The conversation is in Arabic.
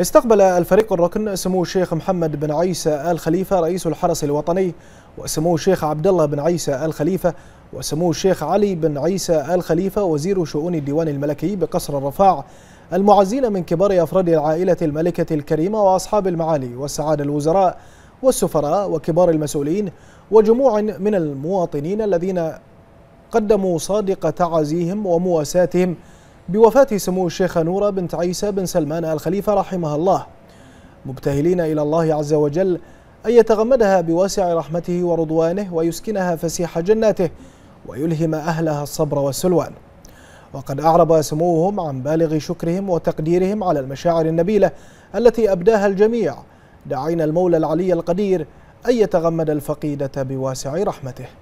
استقبل الفريق الركن سمو الشيخ محمد بن عيسى آل خليفة رئيس الحرس الوطني وسمو الشيخ عبد الله بن عيسى آل خليفة وسمو الشيخ علي بن عيسى آل خليفة وزير شؤون الديوان الملكي بقصر الرفاع المعزين من كبار أفراد العائلة الملكة الكريمة وأصحاب المعالي والسعادة الوزراء والسفراء وكبار المسؤولين وجموع من المواطنين الذين قدموا صادق تعازيهم ومواساتهم بوفاة سمو الشيخة نورة بنت عيسى بن سلمان الخليفة رحمها الله مبتهلين إلى الله عز وجل أن يتغمدها بواسع رحمته ورضوانه ويسكنها فسيح جناته ويلهم أهلها الصبر والسلوان وقد أعرب سموهم عن بالغ شكرهم وتقديرهم على المشاعر النبيلة التي أبداها الجميع دعينا المولى العلي القدير أن يتغمد الفقيدة بواسع رحمته